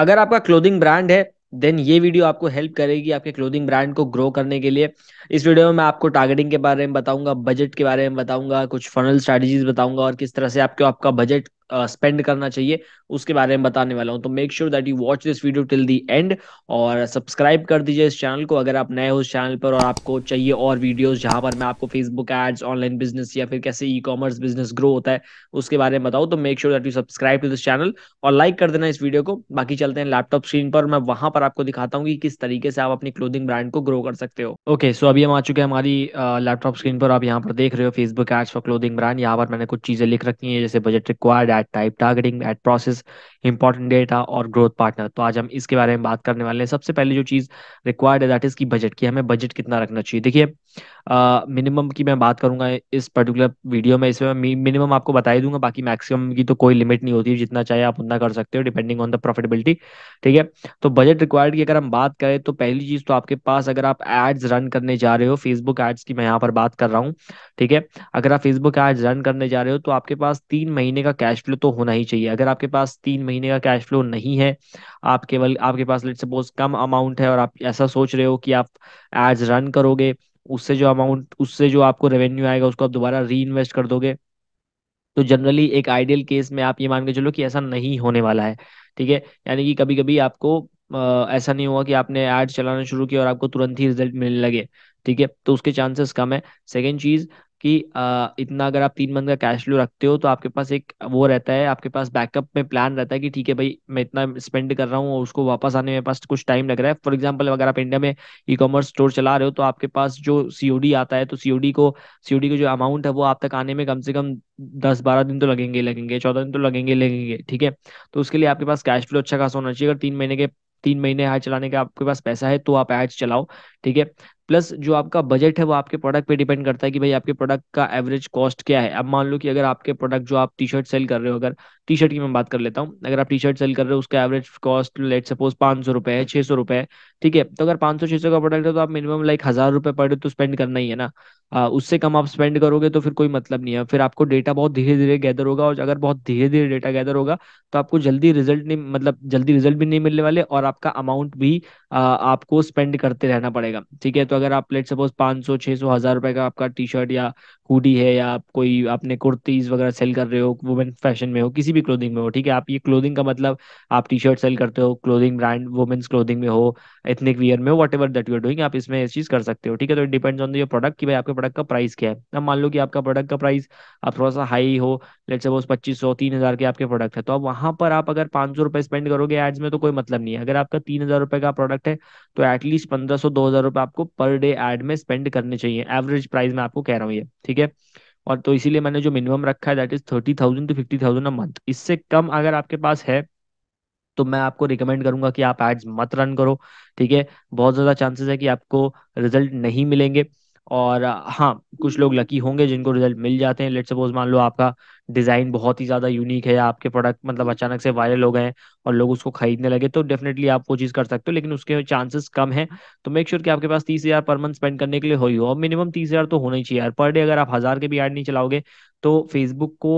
अगर आपका clothing brand है देन ये वीडियो आपको हेल्प करेगी आपके क्लोथिंग ब्रांड को ग्रो करने के लिए इस वीडियो में मैं आपको टारगेटिंग के बारे में बताऊंगा बजट के बारे में बताऊंगा कुछ फनल स्ट्रेटेजीज बताऊंगा और किस तरह से आपको आपका बजट स्पेंड करना चाहिए उसके बारे में बताने वाला हूँ तो make sure that you watch this video till the end और सब्सक्राइब कर दीजिए इस चैनल को अगर आप नए हो इस चैनल पर और आपको चाहिए और वीडियोस जहां पर मैं आपको फेसबुक एड्स ऑनलाइन बिजनेस या फिर कैसे ई कॉमर्स बिजनेस ग्रो होता है उसके बारे में बताऊँ तो make sure that you subscribe to this channel और लाइक कर देना इस वीडियो को बाकी चलते हैं लैपटॉप स्क्रीन पर मैं वहां पर आपको दिखाता हूँ कि किस तरीके से आप अपनी क्लोथिंग ब्रांड को ग्रो कर सकते हो ओके सो अभी हम आ चुके हैं हमारी लैपटॉप स्क्रीन पर आप यहाँ पर देख रहे हो Facebook ads for clothing brand यहाँ पर मैंने कुछ चीजें लिख रखी है जैसे budget required at type targeting at process important data और ग्रोथ पार्टनर तो आज हम इसके बारे में बात करने वाले हैं सबसे पहले जो चीज़ रिक्वायर्ड है दैट इज़ की बजट की हमें बजट कितना रखना चाहिए देखिए मिनिमम की मैं बात करूंगा इस पर्टिकुलर वीडियो में इसमें मिनिमम आपको बता ही दूंगा बाकी मैक्सिमम की तो कोई लिमिट नहीं होती जितना चाहे आप उतना कर सकते हो डिपेंडिंग ऑन द प्रॉफिटेबिलिटी ठीक है तो बजट रिक्वायर्ड की अगर हम बात करें तो पहली चीज़ तो आपके पास अगर आप एड्स रन करने जा रहे हो फेसबुक एड्स की मैं यहाँ पर बात कर रहा हूँ ठीक है अगर आप फेसबुक एड्स रन करने जा रहे हो तो आपके पास तीन महीने का कैश फ्लो तो होना ही चाहिए अगर आपके पास तीन महीने का कैश फ्लो नहीं है आप केवल आपके पास लेट सपोज कम अमाउंट है और आप ऐसा सोच रहे हो कि आप एड्स रन करोगे उससे जो अमाउंट उससे जो आपको रेवेन्यू आएगा उसको आप दोबारा री इन्वेस्ट कर दोगे तो जनरली एक आइडियल केस में आप ये मान के चलो कि ऐसा नहीं होने वाला है ठीक है यानी कि कभी कभी आपको ऐसा नहीं हुआ कि आपने एड चलाना शुरू किया और आपको तुरंत ही रिजल्ट मिलने लगे ठीक है तो उसके चांसेस कम है सेकेंड चीज कि आ, इतना अगर आप तीन मंथ का कैश फ्लो रखते हो तो आपके पास एक वो रहता है आपके पास बैकअप में प्लान रहता है कि ठीक है भाई मैं इतना स्पेंड कर रहा हूँ और उसको वापस आने में पास कुछ टाइम लग रहा है फॉर एग्जाम्पल अगर आप इंडिया में ई कॉमर्स स्टोर चला रहे हो तो आपके पास जो सीओडी आता है तो सीओडी को सीओडी का जो अमाउंट है वो आप तक आने में कम से कम दस बारह दिन तो लगेंगे लगेंगे चौदह दिन तो लगेंगे लगेंगे ठीक है तो उसके लिए आपके पास कैश फ्लो अच्छा खासा होना चाहिए अगर तीन महीने के तीन महीने हाथ चलाने का आपके पास पैसा है तो आप ऐड चलाओ ठीक है प्लस जो आपका बजट है वो आपके प्रोडक्ट पे डिपेंड करता है कि भाई आपके प्रोडक्ट का एवरेज कॉस्ट क्या है अब मान लो कि अगर आपके प्रोडक्ट जो आप टी शर्ट सेल कर रहे हो अगर टी शर्ट की मैं बात कर लेता हूँ अगर आप टी शर्ट सेल कर रहे हो उसका एवरेज कॉस्ट लेट सपोज पाँच सौ रुपए है छह सौ रुपए है ठीक है तो अगर पाँच सौ छः सौ का प्रोडक्ट है तो आप मिनिमम लाइक हज़ार रुपए पर तो स्पेंड करना ही है ना आ, उससे कम आप स्पेंड करोगे तो फिर कोई मतलब नहीं है फिर आपको डेटा बहुत धीरे धीरे गैदर होगा और अगर बहुत धीरे धीरे डेटा गैदर होगा तो आपको जल्दी रिजल्ट नहीं मतलब जल्दी रिजल्ट भी नहीं मिलने वाले और आपका अमाउंट भी आपको स्पेंड करते रहना पड़ेगा ठीक है तो अगर आप लेट सपोज पाँच सौ छः सौ हज़ार रुपये का आपका टी शर्ट या हुडी है या आप कोई आपने कुर्तीज़ वगैरह सेल कर रहे हो वुमेन फैशन में हो किसी भी क्लोथिंग में हो ठीक है आप ये क्लोथिंग का मतलब आप टी शर्ट सेल करते हो क्लोथिंग ब्रांड वुमेन्स क्लोथिंग में हो एथनिक वियर में हो whatever that you are doing आप इसमें इस चीज़ कर सकते हो ठीक है तो it depends on your product कि भाई आपके प्रोडक्ट का प्राइस क्या है अब मान लो कि आपका प्रोडक्ट का प्राइस आप थोड़ा सा हाई हो लेट सपोज पच्चीस सौ तीन हज़ार के आपके प्रोडक्ट है तो अब वहाँ पर आप अगर पाँच सौ रुपये स्पेंड करोगे एड्स में तो कोई मतलब नहीं है अगर आपका तीन हज़ार रुपये का प्रोडक्ट है तो एटलीस्ट पंद्रह सौ दो हज़ार रुपये आपको पर पर डे एड में स्पेंड करने चाहिए एवरेज प्राइस में आपको कह रहा हूँ ये ठीक है और तो इसीलिए मैंने जो मिनिमम रखा है that is thirty thousand to fifty thousand a month इससे कम अगर आपके पास है तो मैं आपको रिकमेंड करूंगा कि आप एड्स मत रन करो ठीक है बहुत ज़्यादा चांसेस है कि आपको रिजल्ट नहीं मिलेंगे और हाँ कुछ लोग लकी होंगे जिनको रिजल्ट मिल जाते हैं लेट सपोज मान लो आपका डिज़ाइन बहुत ही ज़्यादा यूनिक है आपके प्रोडक्ट मतलब अचानक से वायरल हो गए और लोग उसको खरीदने लगे तो डेफिनेटली आप वो चीज़ कर सकते हो लेकिन उसके चांसेस कम है तो मेक श्योर sure कि आपके पास तीस हज़ार पर मंथ स्पेंड करने के लिए हो ही हो और मिनिमम तीस हज़ार तो होना ही चाहिए यार पर डे अगर आप हज़ार के भी एड नहीं चलाओगे तो फेसबुक को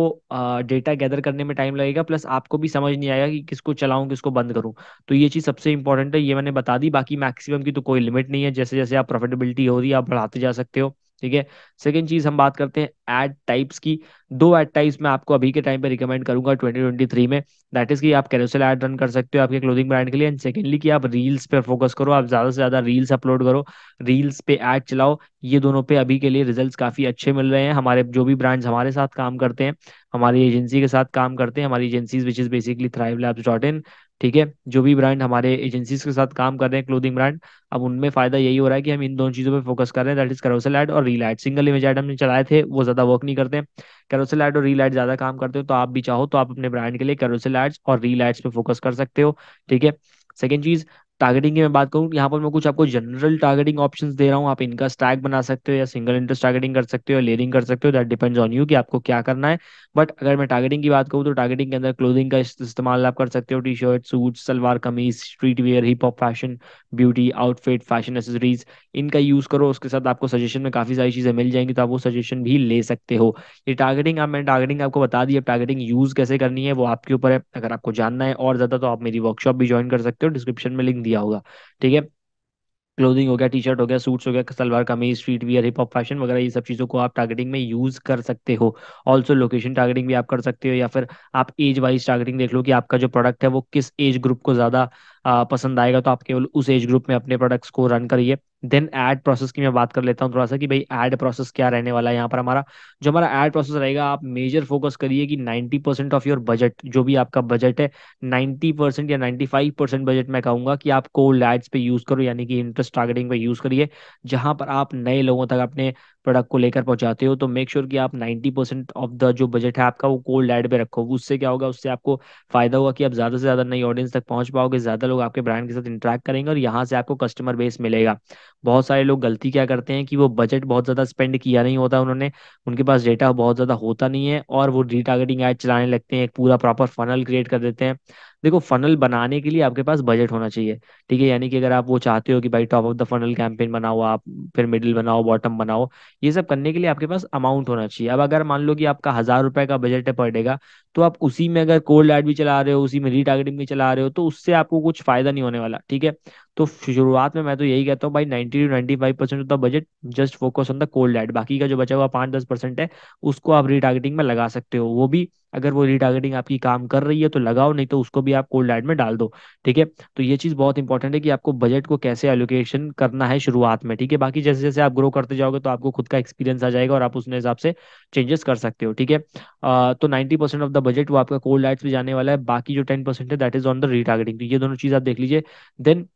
डेटा गैदर करने में टाइम लगेगा प्लस आपको भी समझ नहीं आएगा कि किसको चलाऊं किसको बंद करूं तो ये चीज़ सबसे इंपॉर्टेंट है ये मैंने बता दी बाकी मैक्सिमम की तो कोई लिमिट नहीं है जैसे जैसे आप प्रॉफिटेबिलिटी हो रही है आप बढ़ाते जा सकते हो ठीक है सेकेंड चीज हम बात करते हैं एड टाइप्स की दो एड टाइप्स मैं आपको अभी के टाइम पे रिकमेंड करूंगा 2023 में दैट इज कि आप कैरोसेल एड रन कर सकते हो आपके क्लोथिंग ब्रांड के लिए एंड सेकेंडली कि आप रील्स पे फोकस करो आप ज्यादा से ज्यादा रील्स अपलोड करो रील्स पे एड चलाओ ये दोनों पे अभी के लिए रिजल्ट काफी अच्छे मिल रहे हैं हमारे जो भी ब्रांड्स हमारे साथ काम करते हैं हमारी एजेंसी के साथ काम करते हैं हमारी agency which is basically Thrive Labs dot in ठीक है जो भी ब्रांड हमारे एजेंसीज के साथ काम कर रहे हैं क्लोथिंग ब्रांड अब उनमें फायदा यही हो रहा है कि हम इन दोनों चीजों पे फोकस कर रहे हैं दैट इज करोसल एड और reel ad single image ad हमने चलाए थे वो ज्यादा वर्क नहीं करते करोसल एड और रील एड ज्यादा काम करते हो तो आप भी चाहो तो आप अपने ब्रांड के लिए करोसल एड्स और रील एड्स पे फोकस कर सकते हो ठीक है सेकेंड चीज टारगेटिंग की मैं बात करूँ यहाँ पर मैं कुछ आपको जनरल टारगेटिंग ऑप्शन दे रहा हूँ आप इनका स्टैक बना सकते हो या सिंगल इंटरेस्ट टारगेटिंग कर सकते हो या लेयरिंग कर सकते हो दैट डिपेंड्स ऑन यू कि आपको क्या करना है बट अगर मैं टारगेटिंग की बात करूँ तो टारगेटिंग के अंदर क्लोदिंग का इस्तेमाल आप कर सकते हो T shirt suit salwar kameez street wear hip hop fashion beauty outfit fashion accessories इनका यूज करो उसके साथ आपको सजेशन में काफी सारी चीजें मिल जाएंगी तो आप वो सजेशन भी ले सकते हो ये टारगेटिंग आप मैंने टारगेटिंग आपको बता दी अब टारगेटिंग यूज कैसे करनी है वो आपके ऊपर है अगर आपको जानना है और ज्यादा तो आप मेरी वर्कशॉप भी ज्वाइन कर सकते हो डिस्क्रिप्शन में लिंक दिया दिया होगा ठीक है क्लोथिंग हो गया टी शर्ट हो गया सूट्स हो गया salwar kameez street wear hip hop fashion वगैरह ये सब चीज़ों को आप टारगेटिंग में यूज़ कर सकते हो ऑल्सो लोकेशन टारगेटिंग भी आप कर सकते हो या फिर आप एज वाइज टारगेटिंग देख लो कि आपका जो प्रोडक्ट है वो किस एज ग्रुप को ज़्यादा पसंद आएगा तो आप केवल उस एज ग्रुप में अपने प्रोडक्ट्स को रन करिए देन एड प्रोसेस की मैं बात कर लेता हूँ थोड़ा सा कि भाई एड प्रोसेस क्या रहने वाला है यहाँ पर हमारा जो हमारा एड प्रोसेस रहेगा आप मेजर फोकस करिए कि 90 परसेंट ऑफ योर बजट जो भी आपका बजट है 90 या 95 परसेंट बजट मैं कहूंगा कि आप कोल्ड एड्स पे यूज करो यानी कि इंटरेस्ट टारगेटिंग पे यूज करिए जहां पर आप नए लोगों तक अपने प्रोडक्ट को लेकर पहुंचाते हो तो मेक श्योर sure कि आप 90 परसेंट ऑफ द जो बजट है आपका वो कोल्ड एड पे रखो उससे क्या होगा उससे आपको फायदा होगा कि आप ज्यादा से ज्यादा नई ऑडियंस तक पहुंच पाओगे ज्यादा लोग आपके ब्रांड के साथ इंटरेक्ट करेंगे और यहाँ से आपको कस्टमर बेस मिलेगा बहुत सारे लोग गलती क्या करते हैं कि वो बजट बहुत ज्यादा स्पेंड किया नहीं होता उन्होंने उनके पास डेटा बहुत ज्यादा होता नहीं है और वो रिटार्गेटिंग ऐड चलाने लगते हैं एक पूरा प्रॉपर फनल क्रिएट कर देते हैं देखो फनल बनाने के लिए आपके पास बजट होना चाहिए ठीक है यानी कि अगर आप वो चाहते हो कि भाई top of the funnel campaign बनाओ आप फिर मिडिल बनाओ बॉटम बनाओ ये सब करने के लिए आपके पास अमाउंट होना चाहिए अब अगर मान लो कि आपका हजार रुपए का बजट है पर तो आप उसी में अगर कोल्ड एड भी चला रहे हो उसी में रिटार्गेटिंग भी चला रहे हो तो उससे आपको कुछ फायदा नहीं होने वाला ठीक है तो शुरुआत में मैं तो यही कहता हूँ भाई ninety to five percent of the budget just focus on the cold ad बाकी का जो बचा हुआ पांच दस परसेंट है उसको आप रिटार्गेटिंग में लगा सकते हो वो भी अगर वो रिटार्गेटिंग आपकी काम कर रही है तो लगाओ नहीं तो उसको भी आप कोल्ड एड में डाल दो ठीक है तो ये चीज़ बहुत इंपॉर्टेंट है कि आपको बजट को कैसे एलोकेशन करना है शुरुआत में ठीक है बाकी जैसे जैसे आप ग्रो करते जाओगे तो आपको खुद का एक्सपीरियंस आ जाएगा और आप उसने हिसाब से चेंजेस कर सकते हो ठीक है तो ninety percent of the budget वो आपका कोल्ड एड्स भी जाने वाला है बाकी जो टेन परसेंट है that is on the retargeting ये दोनों चीज़ आप देख लीजिए देन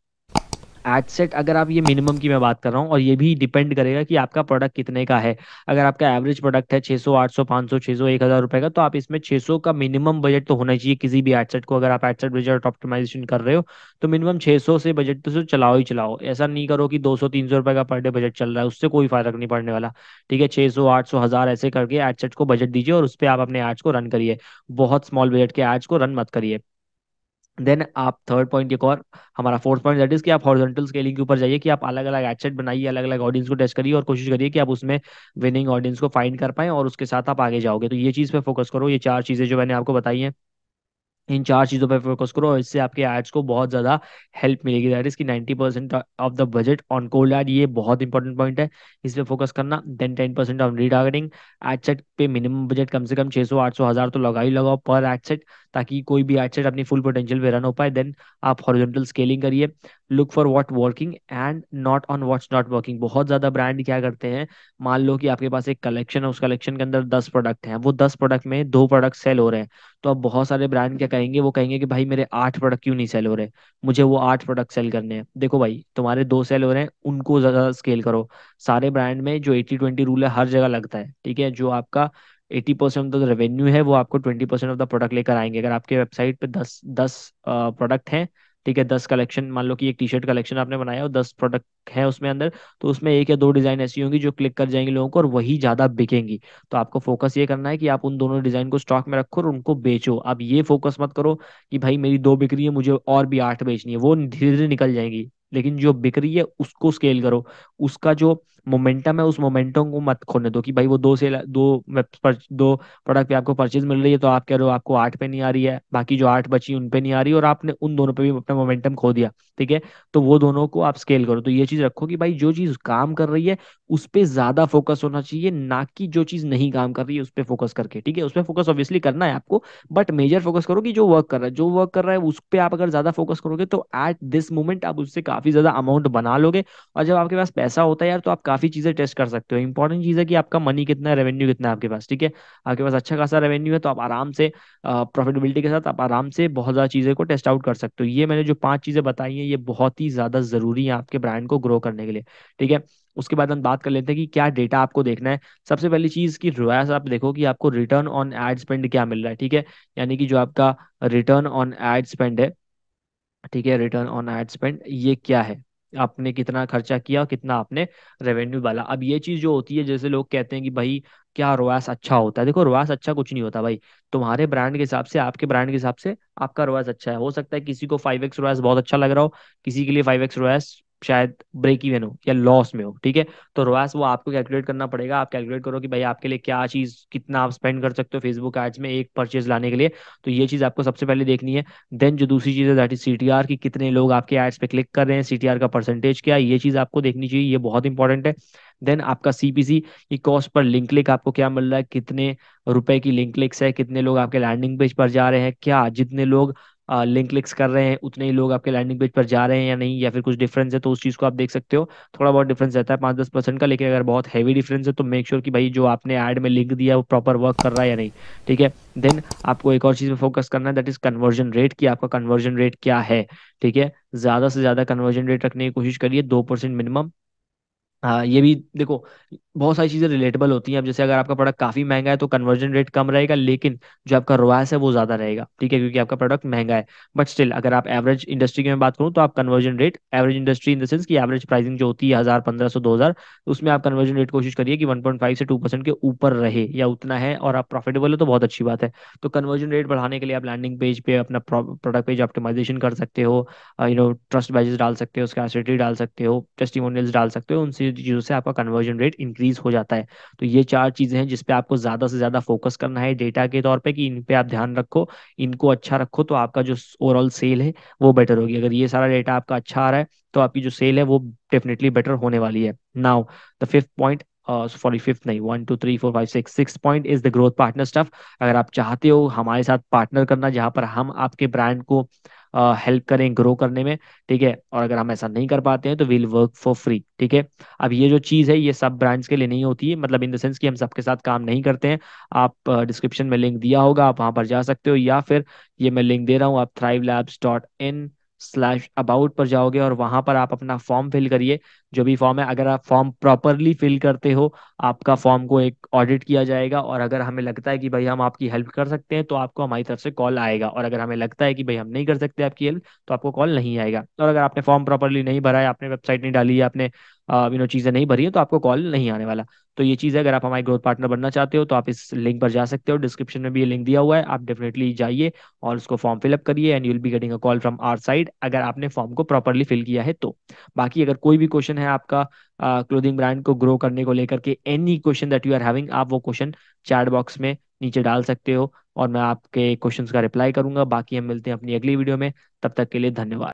एड सेट अगर आप ये मिनिमम की मैं बात कर रहा हूँ और ये भी डिपेंड करेगा कि आपका प्रोडक्ट कितने का है अगर आपका एवरेज प्रोडक्ट है 600 800 500 600 1000 रुपए का तो आप इसमें 600 का मिनिमम बजट तो होना चाहिए किसी भी एड सेट को अगर आप एड सेट बजट ऑप्टिमाइजेशन कर रहे हो तो मिनिमम 600 से बजट तो चलाओ ही चलाओ ऐसा नहीं करो कि दो सौ रुपए का पर डे बजट चल रहा है उससे कोई फायदा नहीं पड़ने वाला ठीक है 600 सौ हजार ऐसे करके एड सेट को बजट दीजिए और उस पर आप अपने एड्स को रन करिए बहुत स्मॉल बजट के एड्स को रन मत करिए देन आप थर्ड पॉइंट एक और हमारा फोर्थ पॉइंट दैट इज कि आप हॉरिजॉन्टल स्केलिंग के ऊपर जाइए कि आप अलग अलग एडसेट बनाइए अलग अलग ऑडियंस को टेस्ट करिए और कोशिश करिए कि आप उसमें विनिंग ऑडियंस को फाइंड कर पाएं और उसके साथ आप आगे जाओगे तो ये चीज़ पे फोकस करो ये चार चीज़ें जो मैंने आपको बताई हैं इन चार चीज़ों पर फोकस करो और इससे आपके एड्स को बहुत ज़्यादा हेल्प मिलेगी दैट इज़ की ninety percent of the budget on cold ad ये बहुत इंपॉर्टेंट पॉइंट है इस पर फोकस करना then ten percent on retargeting ad set पे मिनिमम बजट कम से कम आठ सौ हज़ार तो लगा ही लगाओ पर एड सेट ताकि कोई भी एड सेट अपनी फुल पोटेंशियल पे रन हो पाए देन आप हॉरिजेंटल स्केलिंग करिए look for what working and not on what not working बहुत ज़्यादा ब्रांड क्या करते हैं मान लो कि आपके पास एक कलेक्शन है उस कलेक्शन के अंदर दस प्रोडक्ट हैं वो दस प्रोडक्ट में दो प्रोडक्ट सेल हो रहे हैं तो अब बहुत सारे ब्रांड क्या कहेंगे वो कहेंगे कि भाई मेरे आठ प्रोडक्ट क्यों नहीं सेल हो रहे मुझे वो आठ प्रोडक्ट सेल करने हैं देखो भाई तुम्हारे दो सेल हो रहे हैं उनको ज्यादा स्केल करो सारे ब्रांड में जो एटी ट्वेंटी रूल है हर जगह लगता है ठीक है जो आपका eighty percent of the revenue है वो आपको twenty percent of the product लेकर आएंगे अगर आपके वेबसाइट पे दस दस प्रोडक्ट हैं ठीक है दस कलेक्शन मान लो कि एक टी शर्ट कलेक्शन आपने बनाया और दस प्रोडक्ट है उसमें अंदर तो उसमें एक या दो डिजाइन ऐसी होंगी जो क्लिक कर जाएंगी लोगों को और वही ज्यादा बिकेंगी तो आपको फोकस ये करना है कि आप उन दोनों डिजाइन को स्टॉक में रखो और उनको बेचो आप ये फोकस मत करो कि भाई मेरी दो बिक्री है मुझे और भी आठ बेचनी है वो धीरे धीरे निकल जाएंगी लेकिन जो बिक्री है उसको स्केल करो उसका जो मोमेंटम है उस मोमेंटम को मत खोने दो कि भाई वो दो से दो दो प्रोडक्ट पे आपको परचेज मिल रही है तो आप कह रहे हो आपको आठ पे नहीं आ रही है बाकी जो आठ बची उन पे नहीं आ रही और आपने उन दोनों पे भी अपना मोमेंटम खो दिया ठीक है तो वो दोनों को आप स्केल करो तो ये चीज रखो कि भाई जो चीज काम कर रही है उस पर ज्यादा फोकस होना चाहिए ना कि जो चीज नहीं काम कर रही है उस पर फोकस करके ठीक है उस पर फोकस ऑब्वियसली करना है आपको बट मेजर फोकस करो कि जो वर्क कर रहा है जो वर्क कर रहा है उस पर आप अगर ज्यादा फोकस करोगे तो एट दिस मोमेंट आप उससे काफी ज्यादा अमाउंट बना लोगे और जब आपके पास पैसा होता है यार तो आप काफी चीजें टेस्ट कर सकते हो इंपॉर्टेंट चीज है कि आपका मनी कितना है रेवेन्यू कितना है आपके पास ठीक है आपके पास अच्छा खासा रेवेन्यू है तो आप आराम से प्रॉफिटेबिलिटी के साथ आप आराम से बहुत ज्यादा चीजें को टेस्ट आउट कर सकते हो ये मैंने जो पांच चीजें बताई है ये बहुत ही ज्यादा जरूरी है आपके ब्रांड को ग्रो करने के लिए ठीक है उसके बाद हम बात कर लेते हैं कि क्या डेटा आपको देखना है सबसे पहली चीज की रोयास आप देखो कि आपको रिटर्न ऑन एड स्पेंड क्या मिल रहा है ठीक है यानी कि जो आपका रिटर्न ऑन एड स्पेंड है ठीक है रिटर्न ऑन एड स्पेंड ये क्या है आपने कितना खर्चा किया और कितना आपने रेवेन्यू डाला अब ये चीज जो होती है जैसे लोग कहते हैं कि भाई क्या रोवास अच्छा होता है देखो रोवास अच्छा कुछ नहीं होता भाई तुम्हारे ब्रांड के हिसाब से आपके ब्रांड के हिसाब से आपका रोआस अच्छा है हो सकता है किसी को फाइव एक्स रोआस बहुत अच्छा लग रहा हो किसी के लिए फाइव एक्स रोआस शायद ब्रेक इवन हो या लॉस में हो ठीक है तो रोआस वो आपको कैलकुलेट करना पड़ेगा आप कैलकुलेट करो कि भाई आपके लिए क्या चीज कितना आप स्पेंड कर सकते हो फेसबुक एड्स में एक परचेज लाने के लिए तो ये चीज आपको सबसे पहले देखनी है देन जो दूसरी चीज है दैट इज सीटीआर की कितने लोग आपके एड्स पे क्लिक कर रहे हैं सीटीआर का परसेंटेज क्या ये चीज आपको देखनी चाहिए ये बहुत इंपॉर्टेंट है देन आपका सीपीसी ये कॉस्ट पर लिंक क्लिक आपको क्या मिल रहा है कितने रुपए की लिंक क्लिक्स है कितने लोग आपके लैंडिंग पेज पर जा रहे हैं क्या जितने लोग लिंक क्लिक्स कर रहे हैं उतने ही लोग आपके लैंडिंग पेज पर जा रहे हैं या नहीं या फिर कुछ डिफरेंस है तो उस चीज़ को आप देख सकते हो थोड़ा बहुत डिफरेंस रहता है पाँच दस परसेंट का लेकिन अगर बहुत हैवी डिफरेंस है तो मेक श्योर sure कि भाई जो आपने एड में लिंक दिया वो प्रॉपर वर्क कर रहा है या नहीं ठीक है देन आपको एक और चीज़ में फोकस करना है दैट इज कन्वर्जन रेट कि आपका कन्वर्जन रेट क्या है ठीक है ज़्यादा से ज़्यादा कन्वर्जन रेट रखने की कोशिश करिए दो परसेंट मिनिमम हाँ ये भी देखो बहुत सारी चीजें रिलेटेबल होती हैं अब जैसे अगर आपका प्रोडक्ट काफी महंगा है तो कन्वर्जन रेट कम रहेगा लेकिन जो आपका रोआस है वो ज्यादा रहेगा ठीक है क्योंकि आपका प्रोडक्ट महंगा है बट स्टिल अगर आप एवरेज इंडस्ट्री की मैं बात करूँ तो आप conversion rate average industry in the sense की एवरेज प्राइसिंग जो होती है हजार पंद्रह सौ दो हजार उसमें आप कन्वर्जन रेट कोशिश करिए कि वन पॉइंट फाइव से टू परसेंट के ऊपर रहे या उतना है और आप प्रॉफिटेबल हो तो बहुत अच्छी बात है तो कन्वर्जन रेट बढ़ाने के लिए आप लैंडिंग पेज पे अपना प्रोडक्ट पेज ऑप्टिमाइजेशन कर सकते हो यू नो ट्रस्ट बैजेस डाल सकते हो उसके एसिडी डाल सकते हो टेस्टिमोनियल्स डाल सकते हो उनसे फिर चीज़ों से आपका कन्वर्जन रेट इंक्रीज हो जाता है तो ये चार चीज़ें हैं जिसपे आपको ज़्यादा से ज़्यादा फोकस करना है डेटा के तौर पर कि इन पे आप ध्यान रखो इनको अच्छा रखो तो आपका जो ओवरऑल सेल है वो बेटर होगी अगर ये सारा डेटा आपका अच्छा आ रहा है तो आपकी जो सेल है वो डेफिनेटली बेटर होने वाली है now the fifth point sorry fifth नहीं one two three four five six six point is the growth partner stuff अगर आप चाहते हो हमारे साथ पार्टनर करना जहाँ पर हम आपके ब्रांड को हेल्प करें ग्रो करने में ठीक है और अगर हम ऐसा नहीं कर पाते हैं तो वील वर्क फॉर फ्री ठीक है अब ये जो चीज़ है ये सब ब्रांड्स के लिए नहीं होती है मतलब इन द सेंस कि हम सबके साथ काम नहीं करते हैं आप डिस्क्रिप्शन में लिंक दिया होगा आप वहाँ पर जा सकते हो या फिर ये मैं लिंक दे रहा हूँ आप Thrive Labs dot in slash about पर जाओगे और वहां पर आप अपना फॉर्म फिल करिए जो भी फॉर्म है अगर आप फॉर्म प्रॉपरली फिल करते हो आपका फॉर्म को एक ऑडिट किया जाएगा और अगर हमें लगता है कि भाई हम आपकी हेल्प कर सकते हैं तो आपको हमारी तरफ से कॉल आएगा और अगर हमें लगता है कि भाई हम नहीं कर सकते आपकी हेल्प तो आपको कॉल नहीं आएगा और अगर आपने फॉर्म प्रॉपरली नहीं भरा है आपने वेबसाइट नहीं डाली है आपने यू नो चीज़ें नहीं भरी है तो आपको कॉल नहीं आने वाला तो ये चीज़ है अगर आप हमारे ग्रोथ पार्टनर बनना चाहते हो तो आप इस लिंक पर जा सकते हो डिस्क्रिप्शन में भी ये लिंक दिया हुआ है आप डेफिनेटली जाइए और उसको फॉर्म फिलअप करिए and you'll be getting a call from our side अगर आपने फॉर्म को प्रॉपरली फिल किया है तो बाकी अगर कोई भी क्वेश्चन है आपका क्लोथिंग ब्रांड को ग्रो करने को लेकर के any question that you are having आप वो क्वेश्चन चैट बॉक्स में नीचे डाल सकते हो और मैं आपके क्वेश्चन का रिप्लाई करूंगा बाकी हम मिलते हैं अपनी अगली वीडियो में तब तक के लिए धन्यवाद